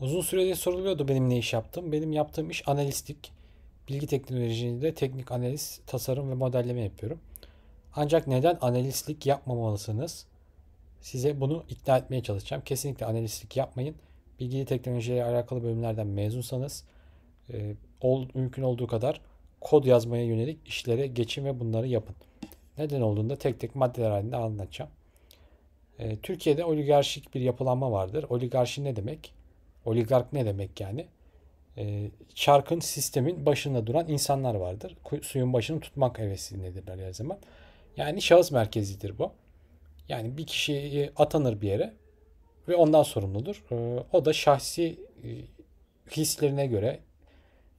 Uzun süredir soruluyordu benim ne iş yaptım. Benim yaptığım iş analistlik. Bilgi teknolojisinde teknik analiz, tasarım ve modelleme yapıyorum. Ancak neden analistlik yapmamalısınız? Size bunu ikna etmeye çalışacağım. Kesinlikle analistlik yapmayın. Bilgili teknolojiyle alakalı bölümlerden mezunsanız e, ol, mümkün olduğu kadar kod yazmaya yönelik işlere geçin ve bunları yapın. Neden olduğunda tek tek maddeler halinde anlatacağım. E, Türkiye'de oligarşik bir yapılanma vardır. Oligarşi ne demek? Oligark ne demek yani? E, ee, çarkın, sistemin başında duran insanlar vardır. Suyun başını tutmak heveslindedirler her zaman. Yani şahıs merkezidir bu. Yani bir kişi atanır bir yere ve ondan sorumludur. E, o da şahsi e, hislerine göre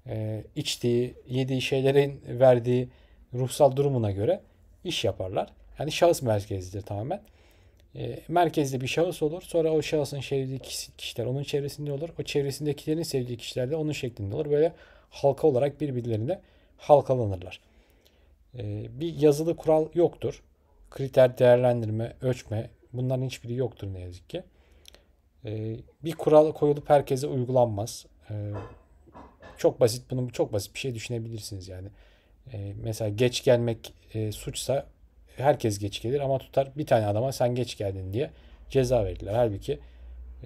e, içtiği, yediği şeylerin verdiği ruhsal durumuna göre iş yaparlar. Yani şahıs merkezidir tamamen. Ee, merkezde bir şahıs olur. Sonra o şahısın sevdiği kişiler onun çevresinde olur. O çevresindekilerin sevdiği kişiler de onun şeklinde olur. Böyle halka olarak birbirlerine halkalanırlar. Ee, bir yazılı kural yoktur. Kriter, değerlendirme, ölçme bunların hiçbiri yoktur ne yazık ki. Ee, bir kural koyulup herkese uygulanmaz. çok basit bunu çok basit bir şey düşünebilirsiniz yani. mesela geç gelmek e, suçsa herkes geç gelir ama tutar bir tane adama sen geç geldin diye ceza verirler. Halbuki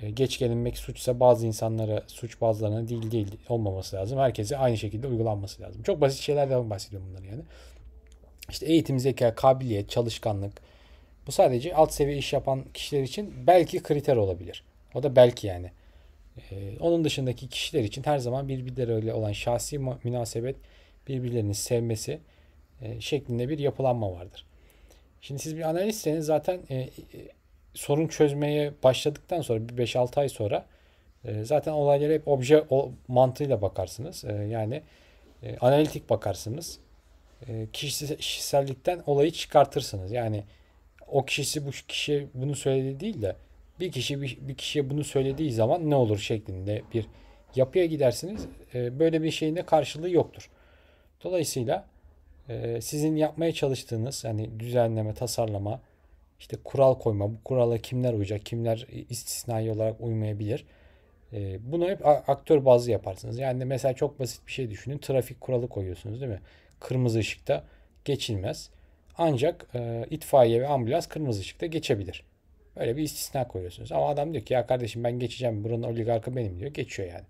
e, geç gelinmek suç ise bazı insanlara suç bazılarına değil değil olmaması lazım. Herkese aynı şekilde uygulanması lazım. Çok basit şeylerden bahsediyorum bunları yani. İşte eğitim, zeka, kabiliyet, çalışkanlık. Bu sadece alt seviye iş yapan kişiler için belki kriter olabilir. O da belki yani. Ee, onun dışındaki kişiler için her zaman birbirleriyle olan şahsi münasebet, birbirlerini sevmesi e, şeklinde bir yapılanma vardır. Şimdi siz bir analistseniz zaten e, e, sorun çözmeye başladıktan sonra bir 5-6 ay sonra e, zaten olaylara hep obje o, mantığıyla bakarsınız. E, yani e, analitik bakarsınız. E, kişisellikten olayı çıkartırsınız. Yani o kişisi bu kişi bunu söyledi değil de bir kişi bir, bir kişiye bunu söylediği zaman ne olur şeklinde bir yapıya gidersiniz. E, böyle bir şeyin de karşılığı yoktur. Dolayısıyla ee, sizin yapmaya çalıştığınız yani düzenleme, tasarlama, işte kural koyma, bu kurala kimler uyacak, kimler istisnai olarak uymayabilir. Ee, bunu hep aktör bazlı yaparsınız. Yani mesela çok basit bir şey düşünün. Trafik kuralı koyuyorsunuz değil mi? Kırmızı ışıkta geçilmez. Ancak e, itfaiye ve ambulans kırmızı ışıkta geçebilir. Böyle bir istisna koyuyorsunuz. Ama adam diyor ki ya kardeşim ben geçeceğim. Buranın oligarkı benim diyor. Geçiyor yani.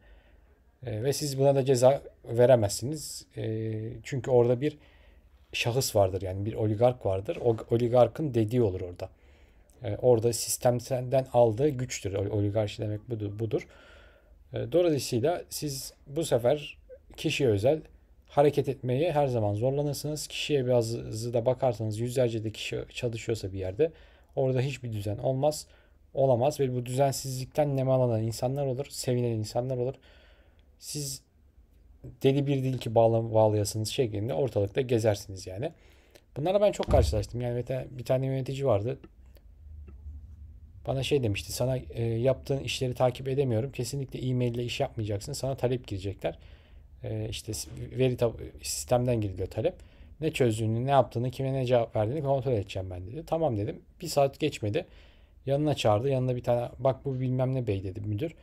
E, ve siz buna da ceza veremezsiniz. E, çünkü orada bir şahıs vardır yani bir oligark vardır. O oligarkın dediği olur orada. E, orada sistemden aldığı güçtür. Oligarşi demek budur. budur. E, dolayısıyla siz bu sefer kişiye özel hareket etmeye her zaman zorlanırsınız. Kişiye bazı da bakarsanız yüzlerce de kişi çalışıyorsa bir yerde orada hiçbir düzen olmaz. Olamaz ve bu düzensizlikten nemalanan insanlar olur, sevinen insanlar olur. Siz deli bir dil ki bağla, bağlayasınız şeklinde ortalıkta gezersiniz yani. Bunlara ben çok karşılaştım. Yani bir tane yönetici vardı. Bana şey demişti. Sana e, yaptığın işleri takip edemiyorum. Kesinlikle e-mail ile iş yapmayacaksın. Sana talep girecekler. E, işte veri sistemden giriliyor talep. Ne çözdüğünü, ne yaptığını, kime ne cevap verdiğini kontrol edeceğim ben dedi. Tamam dedim. Bir saat geçmedi. Yanına çağırdı. Yanına bir tane bak bu bilmem ne bey dedi müdür.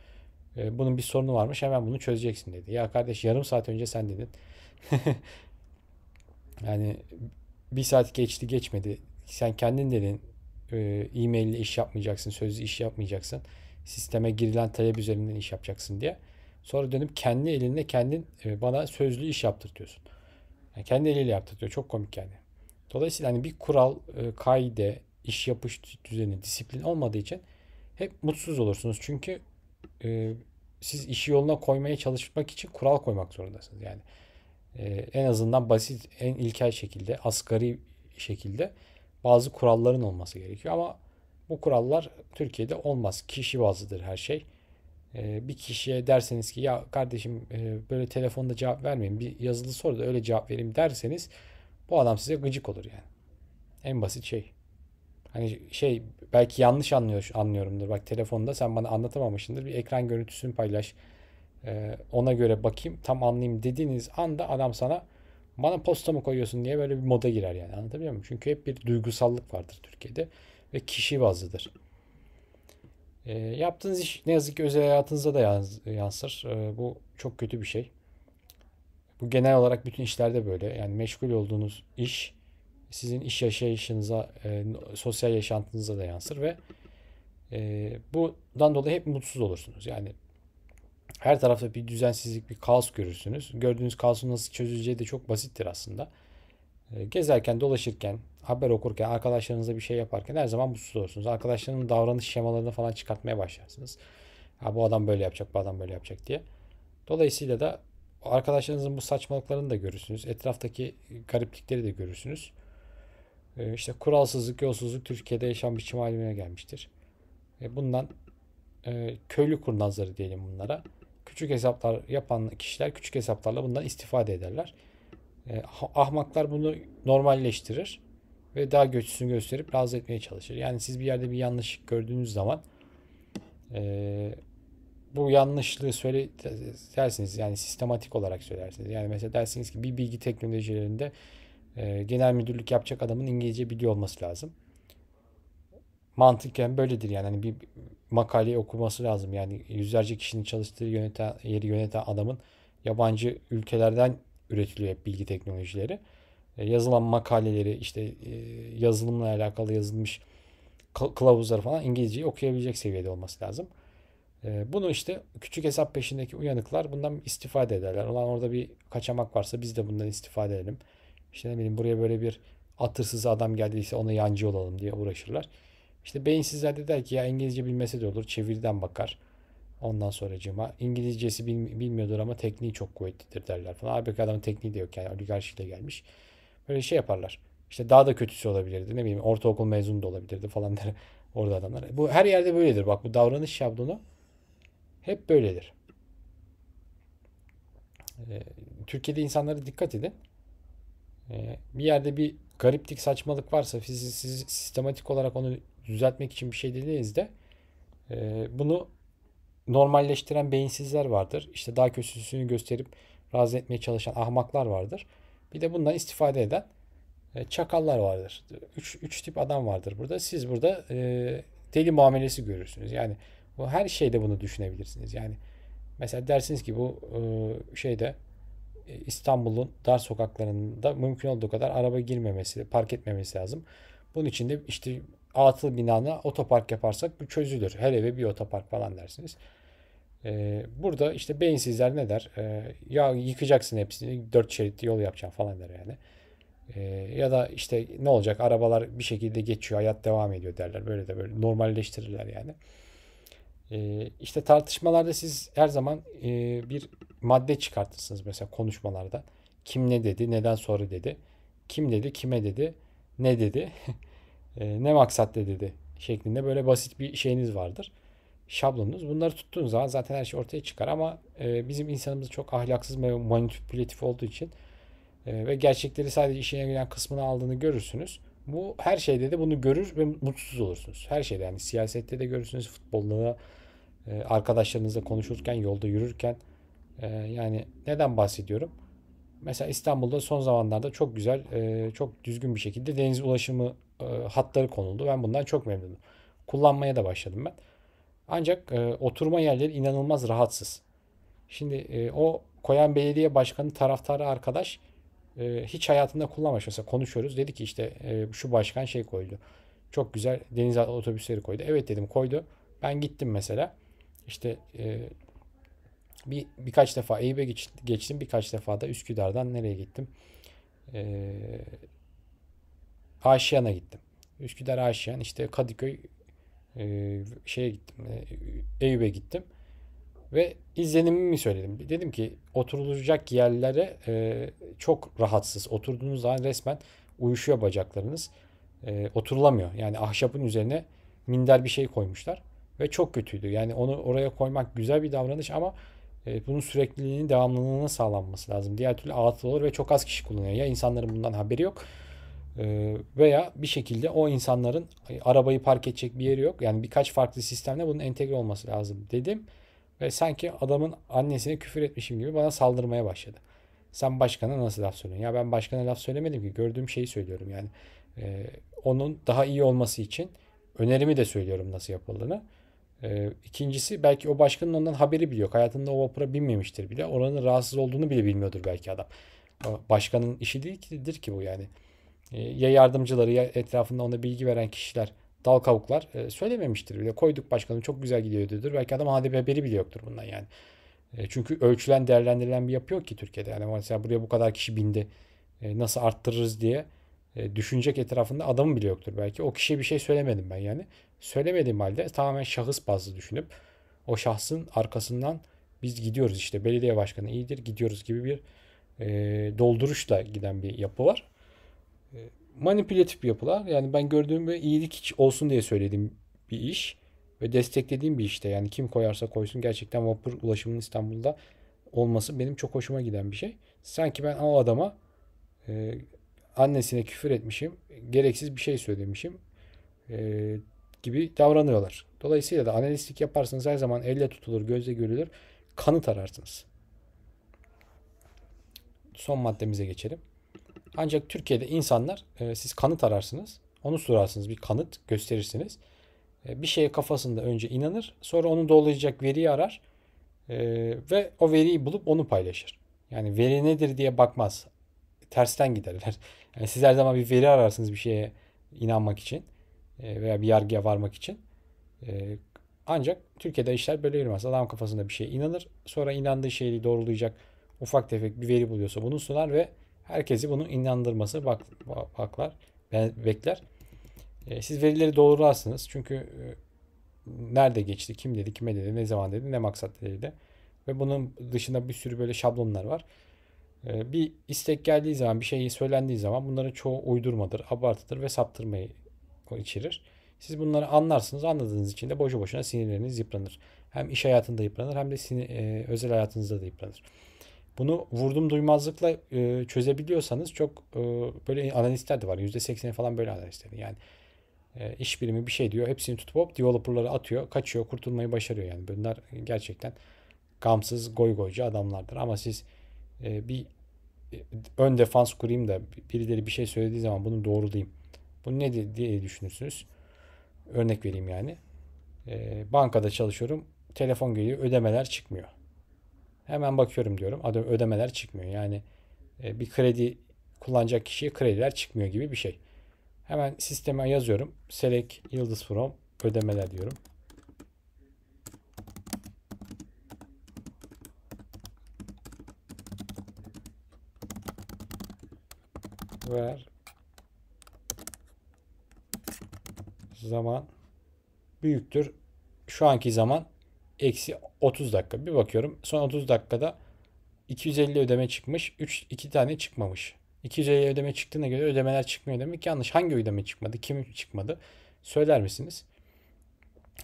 Ee, bunun bir sorunu varmış hemen bunu çözeceksin dedi. Ya kardeş yarım saat önce sen dedin. yani bir saat geçti geçmedi. Sen kendin dedin e, e-mail ile iş yapmayacaksın, sözlü iş yapmayacaksın. Sisteme girilen talep üzerinden iş yapacaksın diye. Sonra dönüp kendi elinde kendin e, bana sözlü iş yaptırtıyorsun. Yani kendi eliyle yaptırtıyor. Çok komik yani. Dolayısıyla hani bir kural, e, kaide, iş yapış düzeni, disiplin olmadığı için hep mutsuz olursunuz. Çünkü e, siz işi yoluna koymaya çalışmak için kural koymak zorundasınız. Yani e, en azından basit, en ilkel şekilde, asgari şekilde bazı kuralların olması gerekiyor. Ama bu kurallar Türkiye'de olmaz. Kişi bazıdır her şey. E, bir kişiye derseniz ki ya kardeşim e, böyle telefonda cevap vermeyin, bir yazılı soruda öyle cevap vereyim derseniz bu adam size gıcık olur yani. En basit şey. Hani şey belki yanlış anlıyor anlıyorumdur. Bak telefonda sen bana anlatamamışsındır. Bir ekran görüntüsünü paylaş. Ee, ona göre bakayım tam anlayayım dediğiniz anda adam sana bana posta mı koyuyorsun diye böyle bir moda girer yani anlatabiliyor muyum? Çünkü hep bir duygusallık vardır Türkiye'de ve kişi bazlıdır. E, ee, yaptığınız iş ne yazık ki özel hayatınıza da yans yansır. E, bu çok kötü bir şey. Bu genel olarak bütün işlerde böyle. Yani meşgul olduğunuz iş sizin iş yaşayışınıza, e, sosyal yaşantınıza da yansır ve e, bundan dolayı hep mutsuz olursunuz. Yani her tarafta bir düzensizlik, bir kaos görürsünüz. Gördüğünüz kaosun nasıl çözüleceği de çok basittir aslında. E, gezerken, dolaşırken, haber okurken, arkadaşlarınızla bir şey yaparken her zaman mutsuz olursunuz. Arkadaşlarının davranış şemalarını falan çıkartmaya başlarsınız. Ya bu adam böyle yapacak, bu adam böyle yapacak diye. Dolayısıyla da arkadaşlarınızın bu saçmalıklarını da görürsünüz. Etraftaki gariplikleri de görürsünüz e, işte kuralsızlık, yolsuzluk Türkiye'de yaşam biçim haline gelmiştir. Ee, bundan e, köylü kurnazları diyelim bunlara. Küçük hesaplar yapan kişiler küçük hesaplarla bundan istifade ederler. Ee, ahmaklar bunu normalleştirir ve daha göçsüzünü gösterip razı etmeye çalışır. Yani siz bir yerde bir yanlışlık gördüğünüz zaman e, bu yanlışlığı söyle dersiniz yani sistematik olarak söylersiniz. Yani mesela dersiniz ki bir bilgi teknolojilerinde ee, genel müdürlük yapacak adamın İngilizce biliyor olması lazım. Mantıken böyledir yani. Hani bir makaleyi okuması lazım. Yani yüzlerce kişinin çalıştığı yöneten, yeri yöneten adamın yabancı ülkelerden üretiliyor hep bilgi teknolojileri. Ee, yazılan makaleleri işte e, yazılımla alakalı yazılmış kılavuzları falan İngilizceyi okuyabilecek seviyede olması lazım. Ee, bunu işte küçük hesap peşindeki uyanıklar bundan istifade ederler. Ulan orada bir kaçamak varsa biz de bundan istifade edelim. İşte ne bileyim buraya böyle bir atırsız adam geldiyse ona yancı olalım diye uğraşırlar. İşte beyinsizler de der ki ya İngilizce bilmesi de olur. Çeviriden bakar. Ondan sonra cıma İngilizcesi bil, bilmiyordur ama tekniği çok kuvvetlidir derler falan. Halbuki adamın tekniği de yok yani oligarşiyle gelmiş. Böyle şey yaparlar. İşte daha da kötüsü olabilirdi. Ne bileyim ortaokul mezunu da olabilirdi falan der orada adamlar. Bu her yerde böyledir. Bak bu davranış şablonu hep böyledir. Ee, Türkiye'de insanlara dikkat edin. Ee, bir yerde bir gariplik saçmalık varsa siz, siz sistematik olarak onu düzeltmek için bir şey dediğiniz de e, bunu normalleştiren beyinsizler vardır. İşte daha kötüsünü gösterip razı etmeye çalışan ahmaklar vardır. Bir de bundan istifade eden e, çakallar vardır. Üç, üç tip adam vardır burada. Siz burada e, deli muamelesi görürsünüz. Yani bu her şeyde bunu düşünebilirsiniz. Yani mesela dersiniz ki bu e, şeyde e, İstanbul'un dar sokaklarında mümkün olduğu kadar araba girmemesi, park etmemesi lazım. Bunun için de işte atıl binana otopark yaparsak bu çözülür. Her eve bir otopark falan dersiniz. E, burada işte beyinsizler ne der? E, ya yıkacaksın hepsini, dört şeritli yol yapacaksın falan der yani. ya da işte ne olacak? Arabalar bir şekilde geçiyor, hayat devam ediyor derler. Böyle de böyle normalleştirirler yani. Ee, işte tartışmalarda siz her zaman e, bir madde çıkartırsınız mesela konuşmalarda. Kim ne dedi, neden sonra dedi, kim dedi, kime dedi, ne dedi, e, ne maksatla dedi şeklinde böyle basit bir şeyiniz vardır. Şablonunuz. Bunları tuttuğunuz zaman zaten her şey ortaya çıkar ama e, bizim insanımız çok ahlaksız ve manipülatif olduğu için ve gerçekleri sadece işine gelen kısmını aldığını görürsünüz. Bu her şeyde de bunu görür ve mutsuz olursunuz. Her şeyde yani siyasette de görürsünüz, futbolda da ee, arkadaşlarınızla konuşurken, yolda yürürken e, yani neden bahsediyorum? Mesela İstanbul'da son zamanlarda çok güzel, e, çok düzgün bir şekilde deniz ulaşımı e, hatları konuldu. Ben bundan çok memnunum. Kullanmaya da başladım ben. Ancak e, oturma yerleri inanılmaz rahatsız. Şimdi o koyan belediye başkanı taraftarı arkadaş hiç hayatında kullanmamış. Mesela konuşuyoruz. Dedi ki işte şu başkan şey koydu. Çok güzel deniz otobüsleri koydu. Evet dedim koydu. Ben gittim mesela. İşte e, bir birkaç defa Eyüp'e geç, geçtim. Birkaç defa da Üsküdar'dan nereye gittim? E, Aşiyan'a gittim. Üsküdar Aşiyan işte Kadıköy e, şeye gittim. E, Eyüp'e gittim. Ve izlenimimi söyledim. Dedim ki oturulacak yerlere e, çok rahatsız. Oturduğunuz zaman resmen uyuşuyor bacaklarınız. E, oturulamıyor. Yani ahşabın üzerine minder bir şey koymuşlar ve çok kötüydü. Yani onu oraya koymak güzel bir davranış ama e, bunun sürekliliğinin devamlılığının sağlanması lazım. Diğer türlü atıl olur ve çok az kişi kullanıyor. Ya insanların bundan haberi yok e, veya bir şekilde o insanların e, arabayı park edecek bir yeri yok. Yani birkaç farklı sistemle bunun entegre olması lazım dedim. Ve sanki adamın annesine küfür etmişim gibi bana saldırmaya başladı. Sen başkana nasıl laf söylüyorsun? Ya ben başkana laf söylemedim ki. Gördüğüm şeyi söylüyorum yani. E, onun daha iyi olması için önerimi de söylüyorum nasıl yapıldığını. Ee, ikincisi belki o başkanın ondan haberi bile yok. Hayatında o vapura binmemiştir bile. Oranın rahatsız olduğunu bile bilmiyordur belki adam. Başkanın işi değildir ki bu yani. Ee, ya yardımcıları ya etrafında ona bilgi veren kişiler, dal kavuklar e, söylememiştir bile. Koyduk başkanım çok güzel gidiyor diyordur. Belki adam hadebe haberi bile yoktur bundan yani. E, çünkü ölçülen, değerlendirilen bir yapı yok ki Türkiye'de. Yani mesela buraya bu kadar kişi bindi. E, nasıl arttırırız diye e, düşünecek etrafında adamı bile yoktur belki. O kişiye bir şey söylemedim ben yani. Söylemediğim halde tamamen şahıs bazlı düşünüp o şahsın arkasından biz gidiyoruz işte belediye başkanı iyidir gidiyoruz gibi bir e, dolduruşla giden bir yapı var. E, manipülatif bir yapılar. Yani ben gördüğüm bir iyilik hiç olsun diye söylediğim bir iş ve desteklediğim bir işte. Yani kim koyarsa koysun gerçekten vapur ulaşımının İstanbul'da olması benim çok hoşuma giden bir şey. Sanki ben o adama e, annesine küfür etmişim, gereksiz bir şey söylemişim e, gibi davranıyorlar. Dolayısıyla da analistlik yaparsanız her zaman elle tutulur, gözle görülür, kanıt ararsınız. Son maddemize geçelim. Ancak Türkiye'de insanlar e, siz kanıt ararsınız, onu sorarsınız, bir kanıt gösterirsiniz. E, bir şeye kafasında önce inanır, sonra onu dolayacak veriyi arar e, ve o veriyi bulup onu paylaşır. Yani veri nedir diye bakmaz. Tersten giderler. Yani siz her zaman bir veri ararsınız bir şeye inanmak için e, veya bir yargıya varmak için. E, ancak Türkiye'de işler böyle yürümez. Adam kafasında bir şeye inanır. Sonra inandığı şeyi doğrulayacak ufak tefek bir veri buluyorsa bunu sunar ve herkesi bunu inandırması bak, baklar, bekler. E, siz verileri doğrularsınız. Çünkü nerede geçti, kim dedi, kime dedi, ne zaman dedi, ne maksat dedi. Ve bunun dışında bir sürü böyle şablonlar var. Ee, bir istek geldiği zaman, bir şey söylendiği zaman bunların çoğu uydurmadır, abartıdır ve saptırmayı içerir. Siz bunları anlarsınız. Anladığınız için de boşu boşuna sinirleriniz yıpranır. Hem iş hayatında yıpranır hem de sinir, e, özel hayatınızda da yıpranır. Bunu vurdum duymazlıkla e, çözebiliyorsanız çok e, böyle analistler de var. %80'i falan böyle analistler. Yani e, iş birimi bir şey diyor. Hepsini tutup hop developerları atıyor. Kaçıyor. Kurtulmayı başarıyor yani. Bunlar gerçekten gamsız goy goycu adamlardır. Ama siz ee, e, bir ön defans kurayım da birileri bir şey söylediği zaman bunu doğrulayayım. Bu ne diye düşünürsünüz? Örnek vereyim yani. E, bankada çalışıyorum. Telefon geliyor. Ödemeler çıkmıyor. Hemen bakıyorum diyorum. Adam ödemeler çıkmıyor. Yani e, bir kredi kullanacak kişiye krediler çıkmıyor gibi bir şey. Hemen sisteme yazıyorum. Select yıldız from ödemeler diyorum. ver zaman büyüktür. Şu anki zaman eksi 30 dakika. Bir bakıyorum son 30 dakikada 250 ödeme çıkmış. 3 2 tane çıkmamış. 250 ödeme çıktığına göre ödemeler çıkmıyor demek yanlış. Hangi ödeme çıkmadı? Kim çıkmadı? Söyler misiniz?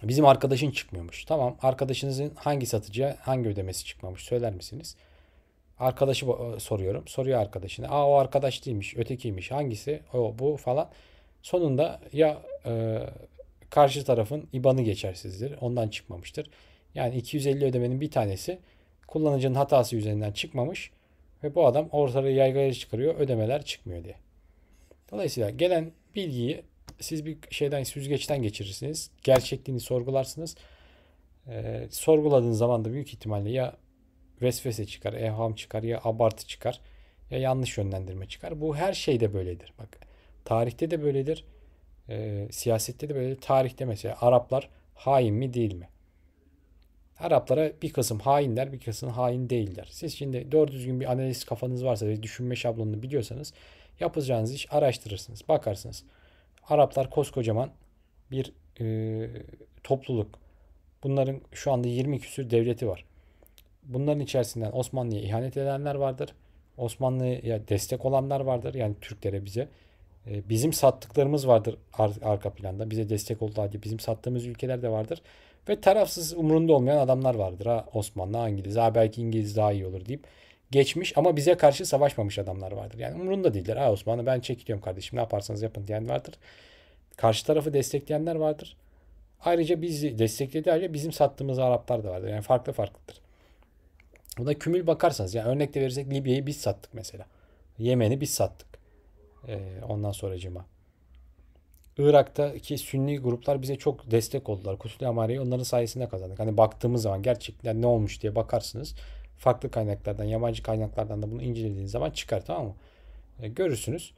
Bizim arkadaşın çıkmıyormuş. Tamam arkadaşınızın hangi satıcıya hangi ödemesi çıkmamış söyler misiniz? Arkadaşı e, soruyorum. Soruyor arkadaşına. Aa o arkadaş değilmiş, ötekiymiş. Hangisi? O bu falan. Sonunda ya e, karşı tarafın IBAN'ı geçersizdir. Ondan çıkmamıştır. Yani 250 ödemenin bir tanesi kullanıcının hatası üzerinden çıkmamış ve bu adam ortalığı yaygara çıkarıyor. Ödemeler çıkmıyor diye. Dolayısıyla gelen bilgiyi siz bir şeyden süzgeçten geçirirsiniz. Gerçekliğini sorgularsınız. Ee, sorguladığınız zaman da büyük ihtimalle ya vesvese çıkar, evham çıkar ya abartı çıkar ya yanlış yönlendirme çıkar. Bu her şeyde böyledir. Bak tarihte de böyledir. E, siyasette de böyledir. Tarihte mesela Araplar hain mi değil mi? Araplara bir kısım hainler, bir kısım hain değiller. Siz şimdi doğru düzgün bir analiz kafanız varsa ve düşünme şablonunu biliyorsanız yapacağınız iş araştırırsınız, bakarsınız. Araplar koskocaman bir e, topluluk. Bunların şu anda 20 küsür devleti var. Bunların içerisinden Osmanlı'ya ihanet edenler vardır. Osmanlı'ya destek olanlar vardır. Yani Türklere bize. E, bizim sattıklarımız vardır arka planda. Bize destek olduğu diye bizim sattığımız ülkeler de vardır. Ve tarafsız umurunda olmayan adamlar vardır. Ha Osmanlı, İngiliz, ha belki İngiliz daha iyi olur deyip geçmiş ama bize karşı savaşmamış adamlar vardır. Yani umurunda değiller. Ha Osmanlı ben çekiliyorum kardeşim ne yaparsanız yapın diyen vardır. Karşı tarafı destekleyenler vardır. Ayrıca bizi destekledi ayrıca bizim sattığımız Araplar da vardır. Yani farklı farklıdır bu da kümül bakarsanız yani örnek de verirsek Libya'yı biz sattık mesela. Yemen'i biz sattık. Ee, ondan sonra cima. Irak'taki Sünni gruplar bize çok destek oldular. Kusli Amare'yi onların sayesinde kazandık. Hani baktığımız zaman gerçekten ne olmuş diye bakarsınız. Farklı kaynaklardan, yabancı kaynaklardan da bunu incelediğiniz zaman çıkar tamam mı? Ee, görürsünüz.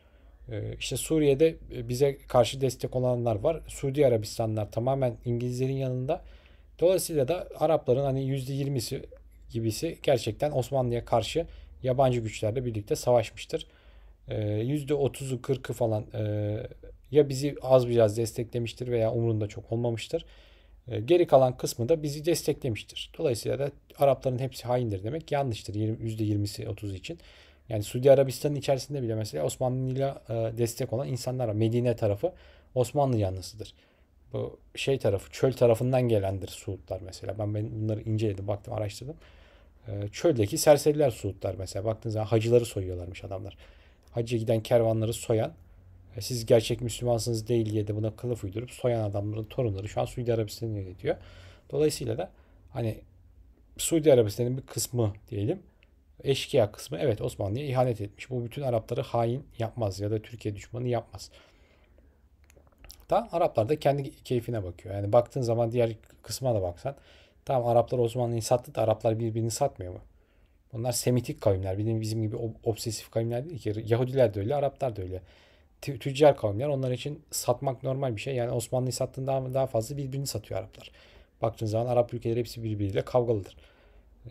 Ee, işte Suriye'de e, bize karşı destek olanlar var. Suudi Arabistanlar tamamen İngilizlerin yanında. Dolayısıyla da Arapların hani %20'si gibisi gerçekten Osmanlı'ya karşı yabancı güçlerle birlikte savaşmıştır. %30'u ee, 40'ı falan e, ya bizi az biraz desteklemiştir veya umurunda çok olmamıştır. Ee, geri kalan kısmı da bizi desteklemiştir. Dolayısıyla da Arapların hepsi haindir demek yanlıştır %20'si 30 için. Yani Suudi Arabistan'ın içerisinde bile mesela Osmanlı'yla e, destek olan insanlar var. Medine tarafı Osmanlı yanlısıdır. Bu şey tarafı, çöl tarafından gelendir Suudlar mesela. Ben, ben bunları inceledim, baktım, araştırdım. Ee, çöldeki serseriler Suudlar mesela. Baktığınız zaman hacıları soyuyorlarmış adamlar. Hacıya giden kervanları soyan e, siz gerçek Müslümansınız değil diye de buna kılıf uydurup soyan adamların torunları şu an Suudi Arabistan'ı yönetiyor. Dolayısıyla da hani Suudi Arabistan'ın bir kısmı diyelim eşkıya kısmı evet Osmanlı'ya ihanet etmiş. Bu bütün Arapları hain yapmaz ya da Türkiye düşmanı yapmaz. Da Araplar da kendi keyfine bakıyor. Yani baktığın zaman diğer kısma da baksan Tamam Araplar Osmanlı'yı sattı da Araplar birbirini satmıyor mu? Bunlar Semitik kavimler. Bizim, bizim gibi obsesif kavimler değil ki. Yahudiler de öyle, Araplar da öyle. T- tüccar kavimler. Onlar için satmak normal bir şey. Yani Osmanlı'yı sattığın daha, daha fazla birbirini satıyor Araplar. Baktığın zaman Arap ülkeleri hepsi birbiriyle kavgalıdır.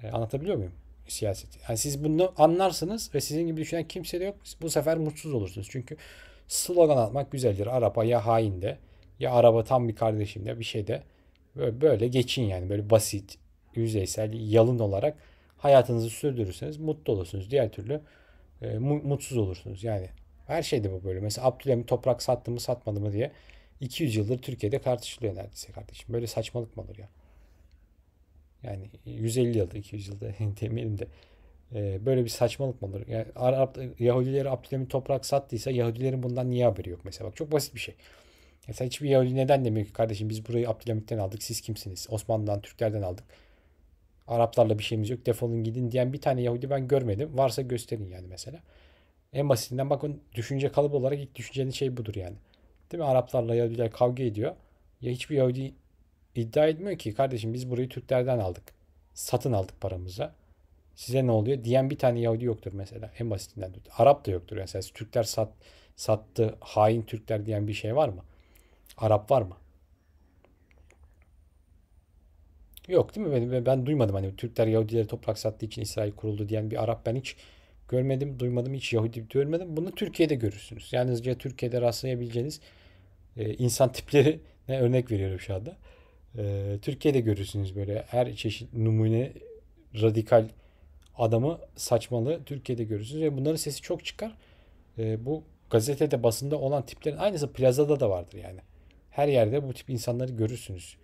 E, anlatabiliyor muyum? Siyaset. Yani siz bunu anlarsınız ve sizin gibi düşünen kimse de yok. Bu sefer mutsuz olursunuz. Çünkü slogan atmak güzeldir. Araba ya hain de ya araba tam bir kardeşim de bir şey de. Böyle, böyle geçin yani. Böyle basit, yüzeysel, yalın olarak hayatınızı sürdürürseniz mutlu olursunuz. Diğer türlü e, mutsuz olursunuz. Yani her şeyde bu böyle. Mesela Abdülhamit toprak sattı mı satmadı mı diye 200 yıldır Türkiye'de tartışılıyor neredeyse kardeşim. Böyle saçmalık mı olur ya? Yani 150 yılda 200 yılda demeyelim de e, böyle bir saçmalık mı olur? Yani Arap, Yahudileri Abdülhamit toprak sattıysa Yahudilerin bundan niye haberi yok mesela? Bak çok basit bir şey. Ya sen hiçbir Yahudi neden demiyor ki kardeşim biz burayı Abdülhamit'ten aldık siz kimsiniz? Osmanlı'dan Türklerden aldık. Araplarla bir şeyimiz yok defolun gidin diyen bir tane Yahudi ben görmedim. Varsa gösterin yani mesela. En basitinden bakın düşünce kalıbı olarak ilk düşüncenin şey budur yani. Değil mi? Araplarla Yahudiler kavga ediyor. Ya hiçbir Yahudi iddia etmiyor ki kardeşim biz burayı Türklerden aldık. Satın aldık paramıza. Size ne oluyor diyen bir tane Yahudi yoktur mesela. En basitinden. Arap da yoktur. Yani Türkler sat, sattı hain Türkler diyen bir şey var mı? Arap var mı? Yok değil mi? Ben, ben duymadım hani Türkler Yahudileri toprak sattığı için İsrail kuruldu diyen bir Arap ben hiç görmedim, duymadım, hiç Yahudi görmedim. Bunu Türkiye'de görürsünüz. Yalnızca Türkiye'de rastlayabileceğiniz e, insan tipleri ne örnek veriyorum şu anda. E, Türkiye'de görürsünüz böyle her çeşit numune radikal adamı saçmalı Türkiye'de görürsünüz ve bunların sesi çok çıkar. E, bu gazetede basında olan tiplerin aynısı plazada da vardır yani her yerde bu tip insanları görürsünüz.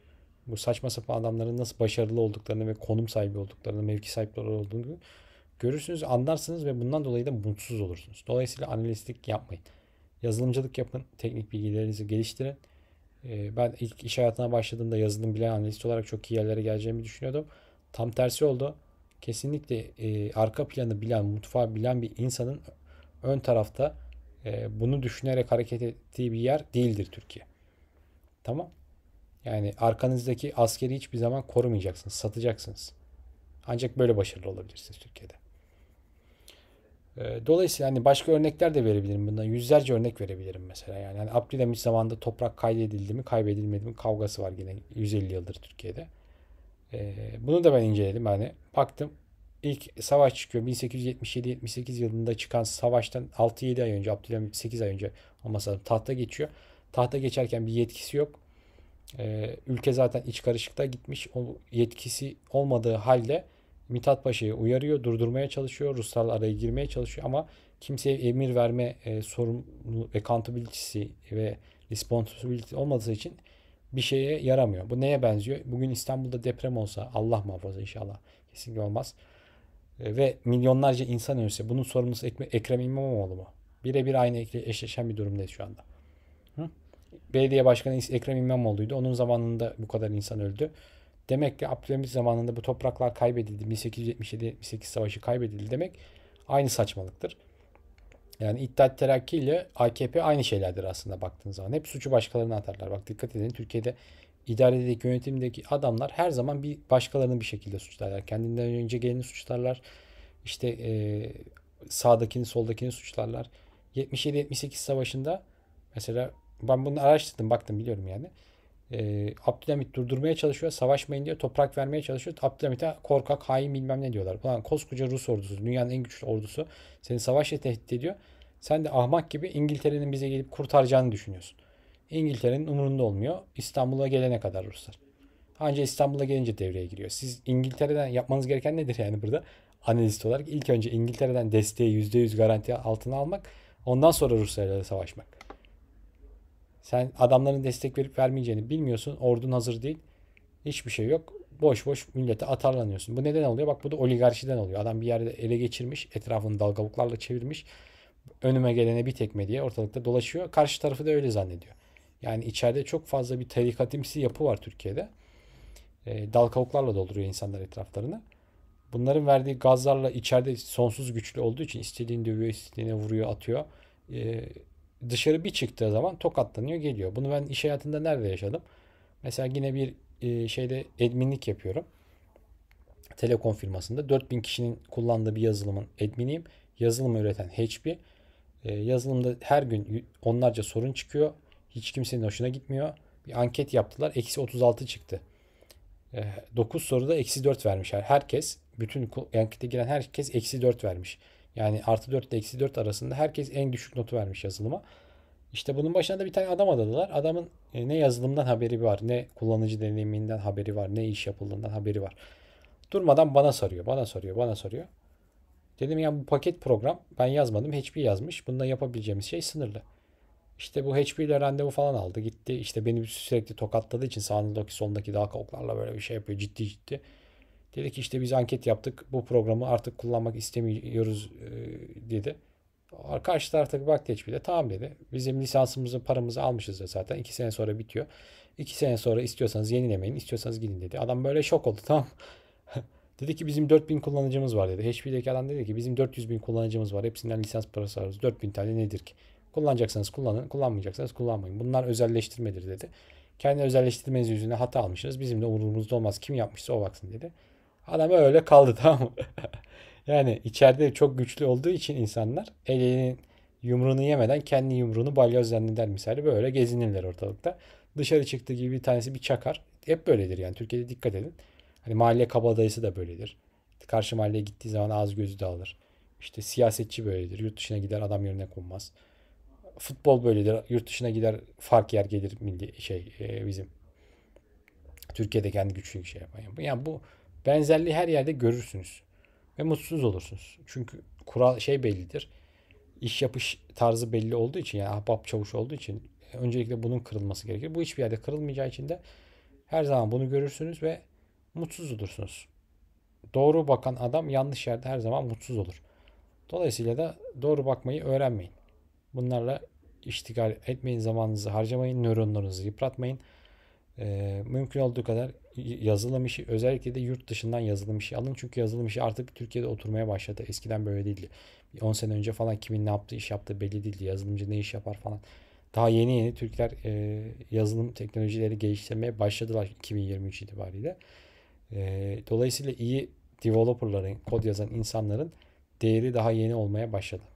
Bu saçma sapan adamların nasıl başarılı olduklarını ve konum sahibi olduklarını, mevki sahipleri olduğunu görürsünüz, anlarsınız ve bundan dolayı da mutsuz olursunuz. Dolayısıyla analistlik yapmayın. Yazılımcılık yapın, teknik bilgilerinizi geliştirin. Ee, ben ilk iş hayatına başladığımda yazılım bilen analist olarak çok iyi yerlere geleceğimi düşünüyordum. Tam tersi oldu. Kesinlikle e, arka planı bilen, mutfağı bilen bir insanın ön tarafta e, bunu düşünerek hareket ettiği bir yer değildir Türkiye. Tamam. Yani arkanızdaki askeri hiçbir zaman korumayacaksınız, satacaksınız. Ancak böyle başarılı olabilirsiniz Türkiye'de. Ee, dolayısıyla hani başka örnekler de verebilirim bundan. Yüzlerce örnek verebilirim mesela. Yani hani Abdülhamit zamanında toprak kaydedildi mi kaybedilmedi mi kavgası var yine 150 yıldır Türkiye'de. Ee, bunu da ben inceledim. Hani baktım ilk savaş çıkıyor. 1877-78 yılında çıkan savaştan 6-7 ay önce Abdülhamit 8 ay önce olmasa tahta geçiyor tahta geçerken bir yetkisi yok. E, ülke zaten iç karışıkta gitmiş. O yetkisi olmadığı halde Mithat Paşa'yı uyarıyor, durdurmaya çalışıyor. Ruslarla araya girmeye çalışıyor ama kimseye emir verme e, sorumlu accountability'si ve responsibility olmadığı için bir şeye yaramıyor. Bu neye benziyor? Bugün İstanbul'da deprem olsa Allah muhafaza inşallah kesinlikle olmaz. E, ve milyonlarca insan ölse bunun sorumlusu Ekrem İmamoğlu mu? Birebir aynı eşleşen bir durumdayız şu anda belediye başkanı Ekrem İmamoğlu'ydu. Onun zamanında bu kadar insan öldü. Demek ki Abdülhamit zamanında bu topraklar kaybedildi. 1877-18 savaşı kaybedildi demek aynı saçmalıktır. Yani İttihat Terakki ile AKP aynı şeylerdir aslında baktığınız zaman. Hep suçu başkalarına atarlar. Bak dikkat edin Türkiye'de idaredeki yönetimdeki adamlar her zaman bir başkalarını bir şekilde suçlarlar. Kendinden önce geleni suçlarlar. İşte e, sağdakini soldakini suçlarlar. 77-78 savaşında mesela ben bunu araştırdım baktım biliyorum yani. E, Abdülhamit durdurmaya çalışıyor. Savaşmayın diyor. Toprak vermeye çalışıyor. Abdülhamit'e korkak, hain bilmem ne diyorlar. Falan koskoca Rus ordusu. Dünyanın en güçlü ordusu. Seni savaşla tehdit ediyor. Sen de ahmak gibi İngiltere'nin bize gelip kurtaracağını düşünüyorsun. İngiltere'nin umurunda olmuyor. İstanbul'a gelene kadar Ruslar. Ancak İstanbul'a gelince devreye giriyor. Siz İngiltere'den yapmanız gereken nedir yani burada? Analist olarak ilk önce İngiltere'den desteği %100 garanti altına almak. Ondan sonra Rusya'yla savaşmak. Sen adamların destek verip vermeyeceğini bilmiyorsun. Ordun hazır değil. Hiçbir şey yok. Boş boş millete atarlanıyorsun. Bu neden oluyor? Bak bu da oligarşiden oluyor. Adam bir yerde ele geçirmiş. Etrafını dalgavuklarla çevirmiş. Önüme gelene bir tekme diye ortalıkta dolaşıyor. Karşı tarafı da öyle zannediyor. Yani içeride çok fazla bir tarikatimsi yapı var Türkiye'de. E, ee, dal kavuklarla dolduruyor insanlar etraflarını. Bunların verdiği gazlarla içeride sonsuz güçlü olduğu için istediğini dövüyor, istediğine vuruyor, atıyor. E, dışarı bir çıktığı zaman tokatlanıyor geliyor. Bunu ben iş hayatında nerede yaşadım? Mesela yine bir e, şeyde adminlik yapıyorum. Telekom firmasında 4000 kişinin kullandığı bir yazılımın adminiyim. yazılım üreten HP. E, yazılımda her gün onlarca sorun çıkıyor. Hiç kimsenin hoşuna gitmiyor. Bir anket yaptılar. Eksi 36 çıktı. E, 9 soruda eksi 4 vermişler. Herkes, bütün ankete giren herkes eksi 4 vermiş. Yani artı 4 ile eksi 4 arasında herkes en düşük notu vermiş yazılıma. İşte bunun başına da bir tane adam adadılar. Adamın e, ne yazılımdan haberi var, ne kullanıcı deneyiminden haberi var, ne iş yapıldığından haberi var. Durmadan bana soruyor, bana soruyor, bana soruyor. Dedim ya bu paket program ben yazmadım HP yazmış. Bunda yapabileceğimiz şey sınırlı. İşte bu HP ile randevu falan aldı gitti. İşte beni sürekli tokatladığı için sağındaki solundaki daha oklarla böyle bir şey yapıyor ciddi ciddi. Dedi ki işte biz anket yaptık. Bu programı artık kullanmak istemiyoruz e, dedi. Karşı taraf tabii baktı de Tamam dedi. Bizim lisansımızın paramızı almışız da zaten. iki sene sonra bitiyor. iki sene sonra istiyorsanız yenilemeyin. istiyorsanız gidin dedi. Adam böyle şok oldu. Tamam. dedi ki bizim 4000 kullanıcımız var dedi. HP'deki adam dedi ki bizim 400 bin kullanıcımız var. Hepsinden lisans parası alırız. 4000 tane nedir ki? Kullanacaksanız kullanın. Kullanmayacaksanız kullanmayın. Bunlar özelleştirmedir dedi. Kendi özelleştirmeniz yüzüne hata almışsınız. Bizim de umurumuzda olmaz. Kim yapmışsa o baksın dedi. Adam öyle kaldı tamam mı? yani içeride çok güçlü olduğu için insanlar elinin yumruğunu yemeden kendi yumruğunu balyoz zanneder misali böyle gezinirler ortalıkta. Dışarı çıktığı gibi bir tanesi bir çakar. Hep böyledir yani Türkiye'de dikkat edin. Hani mahalle kabadayısı da böyledir. Karşı mahalleye gittiği zaman az gözü de alır İşte siyasetçi böyledir. Yurt dışına gider adam yerine konmaz. Futbol böyledir. Yurt dışına gider fark yer gelir milli şey e, bizim. Türkiye'de kendi güçlü şey yapan. Yani bu Benzerliği her yerde görürsünüz ve mutsuz olursunuz. Çünkü kural şey bellidir. İş yapış tarzı belli olduğu için yani ahbap çavuş olduğu için e, öncelikle bunun kırılması gerekir. Bu hiçbir yerde kırılmayacağı için de her zaman bunu görürsünüz ve mutsuz olursunuz. Doğru bakan adam yanlış yerde her zaman mutsuz olur. Dolayısıyla da doğru bakmayı öğrenmeyin. Bunlarla iştigal etmeyin, zamanınızı harcamayın, nöronlarınızı yıpratmayın. Ee, mümkün olduğu kadar yazılım işi özellikle de yurt dışından yazılım işi alın. Çünkü yazılım işi artık Türkiye'de oturmaya başladı. Eskiden böyle değildi. 10 sene önce falan kimin ne yaptığı iş yaptığı belli değildi. Yazılımcı ne iş yapar falan. Daha yeni yeni Türkler e, yazılım teknolojileri geliştirmeye başladılar 2023 itibariyle. E, dolayısıyla iyi developerların, kod yazan insanların değeri daha yeni olmaya başladı.